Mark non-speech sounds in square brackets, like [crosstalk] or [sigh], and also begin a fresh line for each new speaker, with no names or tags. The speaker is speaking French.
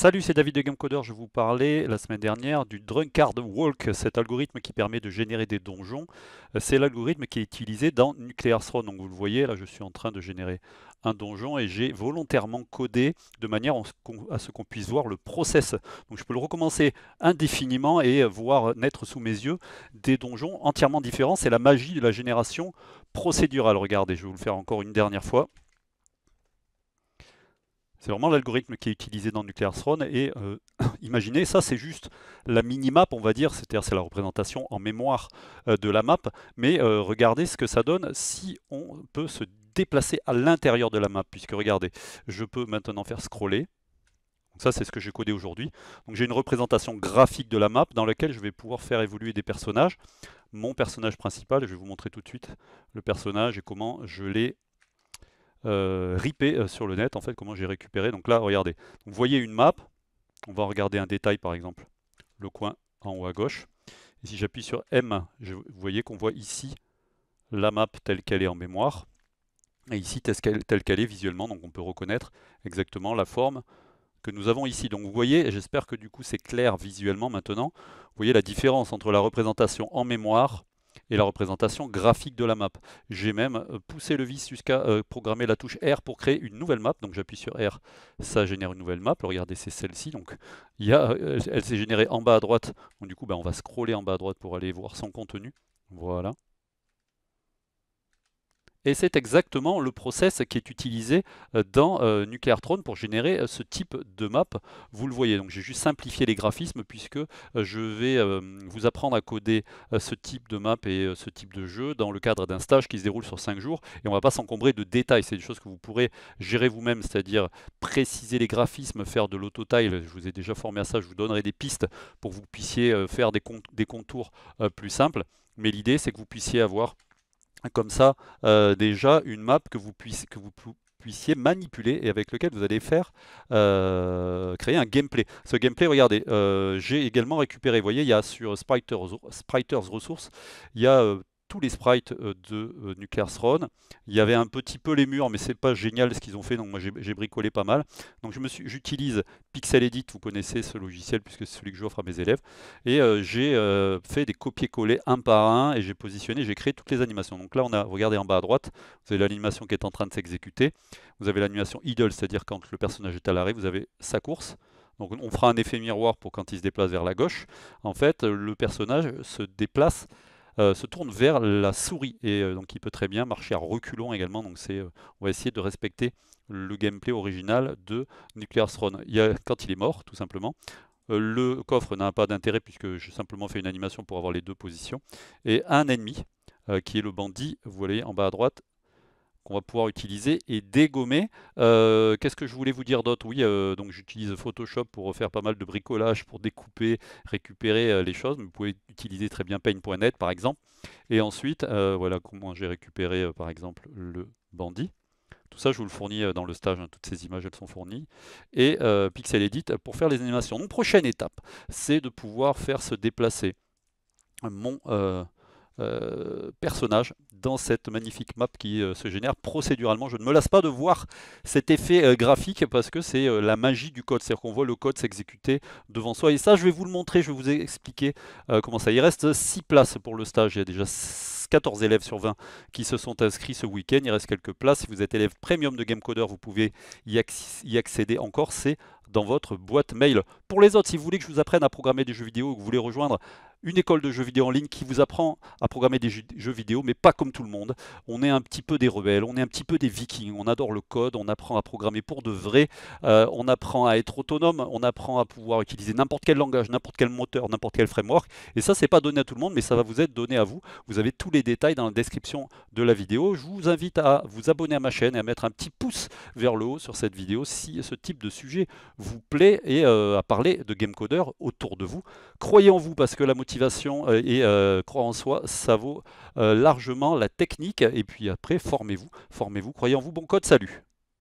Salut, c'est David de GameCoder. Je vous parlais la semaine dernière du Drunkard Walk, cet algorithme qui permet de générer des donjons. Euh, c'est l'algorithme qui est utilisé dans Nuclear Throne. Donc vous le voyez, là je suis en train de générer un donjon et j'ai volontairement codé de manière à ce qu'on puisse voir le process. Donc je peux le recommencer indéfiniment et euh, voir naître sous mes yeux des donjons entièrement différents. C'est la magie de la génération procédurale. Regardez, je vais vous le faire encore une dernière fois. C'est vraiment l'algorithme qui est utilisé dans Nuclear Throne. Et euh, [coughs] imaginez, ça c'est juste la mini-map, on va dire, c'est-à-dire c'est la représentation en mémoire euh, de la map. Mais euh, regardez ce que ça donne si on peut se déplacer à l'intérieur de la map. Puisque regardez, je peux maintenant faire scroller. Donc ça c'est ce que j'ai codé aujourd'hui. Donc j'ai une représentation graphique de la map dans laquelle je vais pouvoir faire évoluer des personnages. Mon personnage principal, je vais vous montrer tout de suite le personnage et comment je l'ai euh, ripé euh, sur le net, en fait, comment j'ai récupéré. Donc là, regardez, vous voyez une map, on va regarder un détail par exemple, le coin en haut à gauche. Et si j'appuie sur M, vous voyez qu'on voit ici la map telle qu'elle est en mémoire, et ici telle qu'elle est visuellement, donc on peut reconnaître exactement la forme que nous avons ici. Donc vous voyez, j'espère que du coup c'est clair visuellement maintenant, vous voyez la différence entre la représentation en mémoire et la représentation graphique de la map. J'ai même euh, poussé le vis jusqu'à euh, programmer la touche R pour créer une nouvelle map. Donc j'appuie sur R, ça génère une nouvelle map. Regardez, c'est celle-ci. Donc euh, elle, s'est générée en bas à droite. du coup, ben, on va scroller en bas à droite pour aller voir son contenu. Voilà. Et c'est exactement le process qui est utilisé euh, dans euh, Nuclear Throne pour générer euh, ce type de map. Vous le voyez, donc j'ai juste simplifié les graphismes puisque je vais vous apprendre à coder ce type de map et ce type de jeu dans le cadre d'un stage qui se déroule sur 5 jours. Et on ne va pas s'encombrer de détails, c'est des choses que vous pourrez gérer vous-même, c'est-à-dire préciser les graphismes, faire de lauto l'autotile. Je vous ai déjà formé à ça, je vous donnerai des pistes pour que vous puissiez faire des, contours plus simples. Mais l'idée, c'est que vous puissiez avoir comme ça euh, déjà une map que vous, puissiez, manipuler et avec lequel vous allez faire euh, créer un gameplay. Ce gameplay, regardez, euh, j'ai également récupéré, vous voyez, il y a sur Spriters, Spriters il y a tous les sprites euh, de euh, Nuclear Throne. Il y avait un petit peu les murs, mais c'est pas génial ce qu'ils ont fait, donc moi j'ai bricolé pas mal. Donc j'utilise Pixel Edit, vous connaissez ce logiciel puisque c'est celui que j'offre à mes élèves, et euh, j'ai fait des copier-coller un par un et j'ai positionné, j'ai créé toutes les animations. Donc là on a, regardez en bas à droite, vous avez l'animation qui est en train de s'exécuter, vous avez l'animation idle, c'est-à-dire quand le personnage est à l'arrêt, vous avez sa course. Donc on fera un effet miroir pour quand il se déplace vers la gauche. En fait, le personnage se déplace euh, se tourne vers la souris et euh, donc il peut très bien marcher à reculons également. Donc c'est, euh, on va essayer de respecter le gameplay original de Nuclear Throne. Il quand il est mort, tout simplement. Le coffre n'a pas d'intérêt puisque j'ai simplement fait une animation pour avoir les deux positions. Et un ennemi, qui est le bandit, vous voyez en bas à droite, on va pouvoir utiliser et dégommer. Euh, qu'est-ce que je voulais vous dire d'autre Oui, euh, donc j'utilise Photoshop pour faire pas mal de bricolage, pour découper, récupérer euh, les choses. vous pouvez utiliser très bien Paint.net par exemple. Et ensuite, voilà comment j'ai récupéré par exemple le bandit. Tout ça, je vous le fournis dans le stage. Hein, toutes ces images, elles sont fournies. Et Pixel Edit pour faire les animations. Donc, prochaine étape, c'est de pouvoir faire se déplacer mon personnage dans cette magnifique map qui euh, se génère procéduralement. Je ne me lasse pas de voir cet effet euh, graphique parce que c'est euh, la magie du code, c'est-à-dire qu'on voit le code s'exécuter devant soi. Et ça, je vais vous le montrer, je vais vous expliquer comment ça. Il reste 6 places pour le stage, il y a déjà 14 élèves sur 20 qui se sont inscrits ce week-end. Il reste quelques places. Si vous êtes élève premium de GameCoder, vous pouvez y, accéder encore. C'est dans votre boîte mail. Pour les autres, si vous voulez que je vous apprenne à programmer des jeux vidéo que vous voulez rejoindre une école de jeux vidéo en ligne qui vous apprend à programmer des jeux vidéo, mais pas comme tout le monde. On est un petit peu des rebelles, on est un petit peu des vikings, on adore le code, on apprend à programmer pour de vrai, euh, on apprend à être autonome, on apprend à pouvoir utiliser n'importe quel langage, n'importe quel moteur, n'importe quel framework. Et ça, c'est pas donné à tout le monde, mais ça va vous être donné à vous. Vous avez tous les détails dans la description de la vidéo. Je vous invite à vous abonner à ma chaîne et à mettre un petit pouce vers le haut sur cette vidéo si ce type de sujet vous plaît et euh, à parler de GameCoder autour de vous. Croyez en vous parce que la motivation euh, et euh, croire en soi, ça vaut largement la technique. Et puis après, formez-vous, formez-vous, croyez en vous. Bon code, salut